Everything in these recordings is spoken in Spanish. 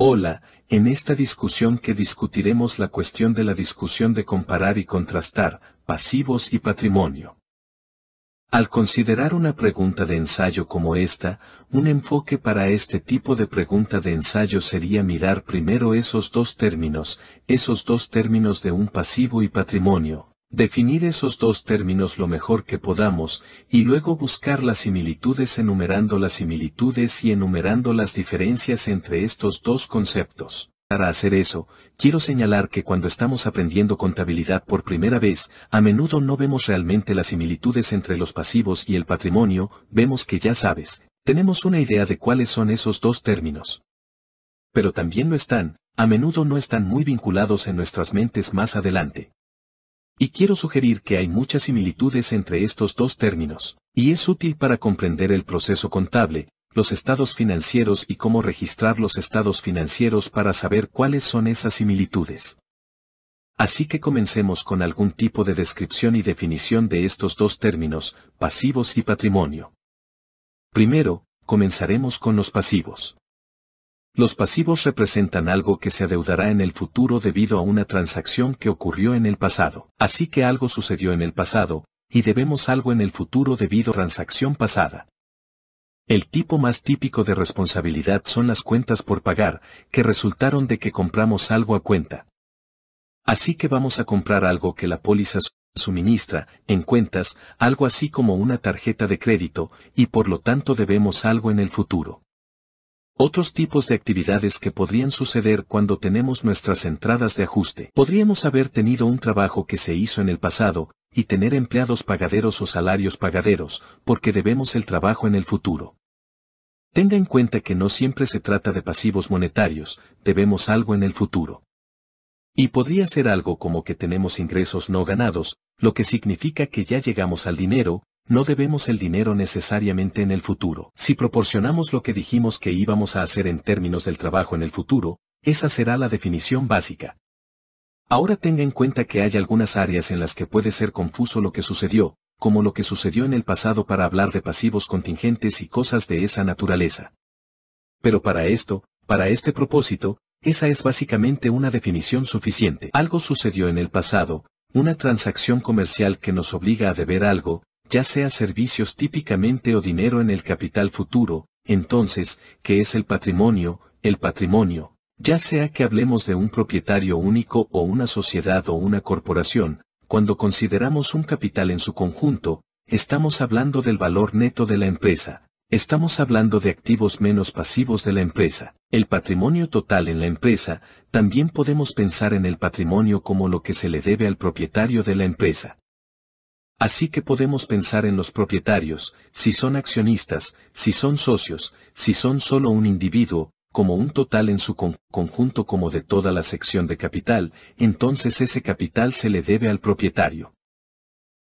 Hola, en esta discusión que discutiremos la cuestión de la discusión de comparar y contrastar, pasivos y patrimonio. Al considerar una pregunta de ensayo como esta, un enfoque para este tipo de pregunta de ensayo sería mirar primero esos dos términos, esos dos términos de un pasivo y patrimonio, Definir esos dos términos lo mejor que podamos, y luego buscar las similitudes enumerando las similitudes y enumerando las diferencias entre estos dos conceptos. Para hacer eso, quiero señalar que cuando estamos aprendiendo contabilidad por primera vez, a menudo no vemos realmente las similitudes entre los pasivos y el patrimonio, vemos que ya sabes, tenemos una idea de cuáles son esos dos términos. Pero también no están, a menudo no están muy vinculados en nuestras mentes más adelante. Y quiero sugerir que hay muchas similitudes entre estos dos términos, y es útil para comprender el proceso contable, los estados financieros y cómo registrar los estados financieros para saber cuáles son esas similitudes. Así que comencemos con algún tipo de descripción y definición de estos dos términos, pasivos y patrimonio. Primero, comenzaremos con los pasivos. Los pasivos representan algo que se adeudará en el futuro debido a una transacción que ocurrió en el pasado. Así que algo sucedió en el pasado, y debemos algo en el futuro debido a transacción pasada. El tipo más típico de responsabilidad son las cuentas por pagar, que resultaron de que compramos algo a cuenta. Así que vamos a comprar algo que la póliza suministra, en cuentas, algo así como una tarjeta de crédito, y por lo tanto debemos algo en el futuro. Otros tipos de actividades que podrían suceder cuando tenemos nuestras entradas de ajuste. Podríamos haber tenido un trabajo que se hizo en el pasado, y tener empleados pagaderos o salarios pagaderos, porque debemos el trabajo en el futuro. Tenga en cuenta que no siempre se trata de pasivos monetarios, debemos algo en el futuro. Y podría ser algo como que tenemos ingresos no ganados, lo que significa que ya llegamos al dinero, no debemos el dinero necesariamente en el futuro. Si proporcionamos lo que dijimos que íbamos a hacer en términos del trabajo en el futuro, esa será la definición básica. Ahora tenga en cuenta que hay algunas áreas en las que puede ser confuso lo que sucedió, como lo que sucedió en el pasado para hablar de pasivos contingentes y cosas de esa naturaleza. Pero para esto, para este propósito, esa es básicamente una definición suficiente. Algo sucedió en el pasado, una transacción comercial que nos obliga a deber algo, ya sea servicios típicamente o dinero en el capital futuro, entonces, ¿qué es el patrimonio? El patrimonio, ya sea que hablemos de un propietario único o una sociedad o una corporación, cuando consideramos un capital en su conjunto, estamos hablando del valor neto de la empresa, estamos hablando de activos menos pasivos de la empresa. El patrimonio total en la empresa, también podemos pensar en el patrimonio como lo que se le debe al propietario de la empresa. Así que podemos pensar en los propietarios, si son accionistas, si son socios, si son solo un individuo, como un total en su conjunto como de toda la sección de capital, entonces ese capital se le debe al propietario.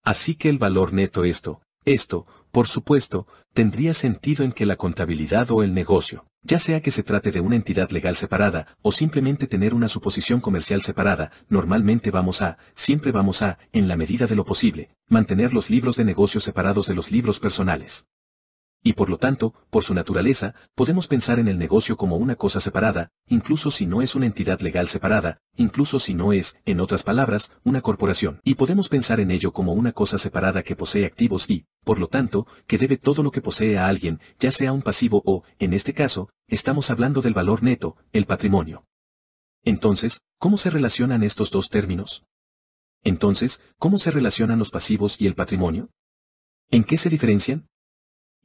Así que el valor neto esto, esto, por supuesto, tendría sentido en que la contabilidad o el negocio, ya sea que se trate de una entidad legal separada o simplemente tener una suposición comercial separada, normalmente vamos a, siempre vamos a, en la medida de lo posible, mantener los libros de negocio separados de los libros personales. Y por lo tanto, por su naturaleza, podemos pensar en el negocio como una cosa separada, incluso si no es una entidad legal separada, incluso si no es, en otras palabras, una corporación. Y podemos pensar en ello como una cosa separada que posee activos y, por lo tanto, que debe todo lo que posee a alguien, ya sea un pasivo o, en este caso, estamos hablando del valor neto, el patrimonio. Entonces, ¿cómo se relacionan estos dos términos? Entonces, ¿cómo se relacionan los pasivos y el patrimonio? ¿En qué se diferencian?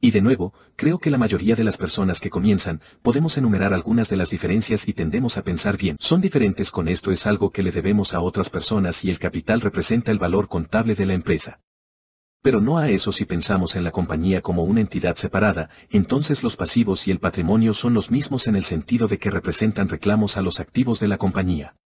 Y de nuevo, creo que la mayoría de las personas que comienzan, podemos enumerar algunas de las diferencias y tendemos a pensar bien. Son diferentes con esto es algo que le debemos a otras personas y el capital representa el valor contable de la empresa. Pero no a eso si pensamos en la compañía como una entidad separada, entonces los pasivos y el patrimonio son los mismos en el sentido de que representan reclamos a los activos de la compañía.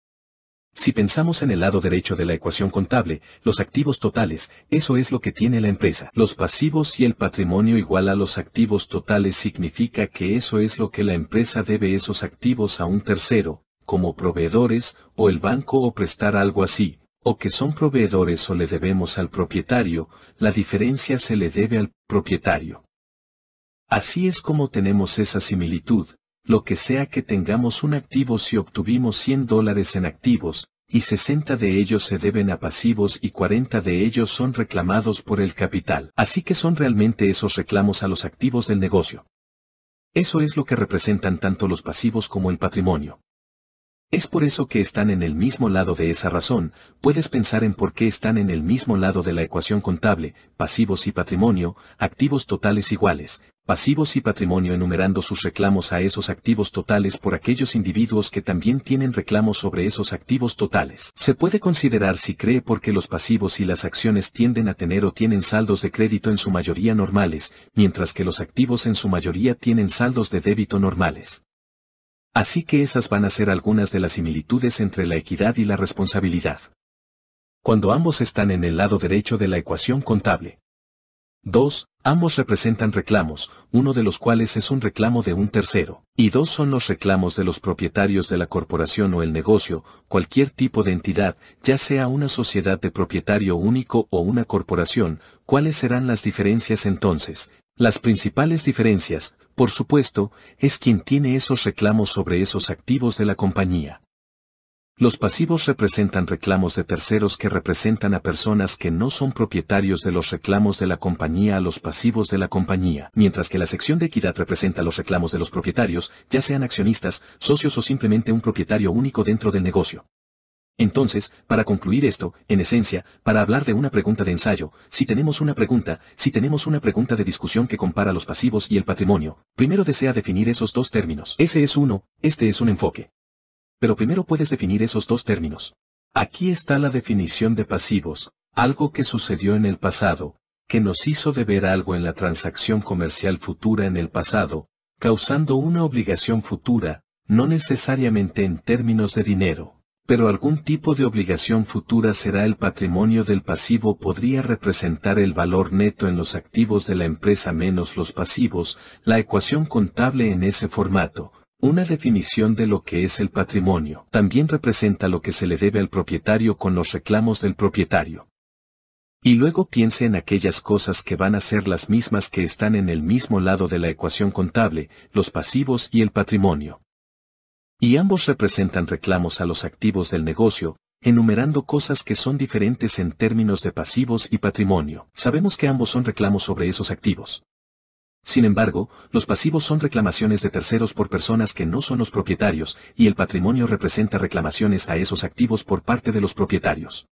Si pensamos en el lado derecho de la ecuación contable, los activos totales, eso es lo que tiene la empresa. Los pasivos y el patrimonio igual a los activos totales significa que eso es lo que la empresa debe esos activos a un tercero, como proveedores, o el banco o prestar algo así, o que son proveedores o le debemos al propietario, la diferencia se le debe al propietario. Así es como tenemos esa similitud, lo que sea que tengamos un activo si obtuvimos 100 dólares en activos, y 60 de ellos se deben a pasivos y 40 de ellos son reclamados por el capital. Así que son realmente esos reclamos a los activos del negocio. Eso es lo que representan tanto los pasivos como el patrimonio. Es por eso que están en el mismo lado de esa razón, puedes pensar en por qué están en el mismo lado de la ecuación contable, pasivos y patrimonio, activos totales iguales, pasivos y patrimonio enumerando sus reclamos a esos activos totales por aquellos individuos que también tienen reclamos sobre esos activos totales. Se puede considerar si cree porque los pasivos y las acciones tienden a tener o tienen saldos de crédito en su mayoría normales, mientras que los activos en su mayoría tienen saldos de débito normales. Así que esas van a ser algunas de las similitudes entre la equidad y la responsabilidad. Cuando ambos están en el lado derecho de la ecuación contable. 2. Ambos representan reclamos, uno de los cuales es un reclamo de un tercero, y dos son los reclamos de los propietarios de la corporación o el negocio, cualquier tipo de entidad, ya sea una sociedad de propietario único o una corporación, ¿cuáles serán las diferencias entonces? Las principales diferencias, por supuesto, es quien tiene esos reclamos sobre esos activos de la compañía. Los pasivos representan reclamos de terceros que representan a personas que no son propietarios de los reclamos de la compañía a los pasivos de la compañía, mientras que la sección de equidad representa los reclamos de los propietarios, ya sean accionistas, socios o simplemente un propietario único dentro del negocio. Entonces, para concluir esto, en esencia, para hablar de una pregunta de ensayo, si tenemos una pregunta, si tenemos una pregunta de discusión que compara los pasivos y el patrimonio, primero desea definir esos dos términos. Ese es uno, este es un enfoque pero primero puedes definir esos dos términos. Aquí está la definición de pasivos, algo que sucedió en el pasado, que nos hizo deber algo en la transacción comercial futura en el pasado, causando una obligación futura, no necesariamente en términos de dinero, pero algún tipo de obligación futura será el patrimonio del pasivo podría representar el valor neto en los activos de la empresa menos los pasivos, la ecuación contable en ese formato, una definición de lo que es el patrimonio también representa lo que se le debe al propietario con los reclamos del propietario. Y luego piense en aquellas cosas que van a ser las mismas que están en el mismo lado de la ecuación contable, los pasivos y el patrimonio. Y ambos representan reclamos a los activos del negocio, enumerando cosas que son diferentes en términos de pasivos y patrimonio. Sabemos que ambos son reclamos sobre esos activos. Sin embargo, los pasivos son reclamaciones de terceros por personas que no son los propietarios, y el patrimonio representa reclamaciones a esos activos por parte de los propietarios.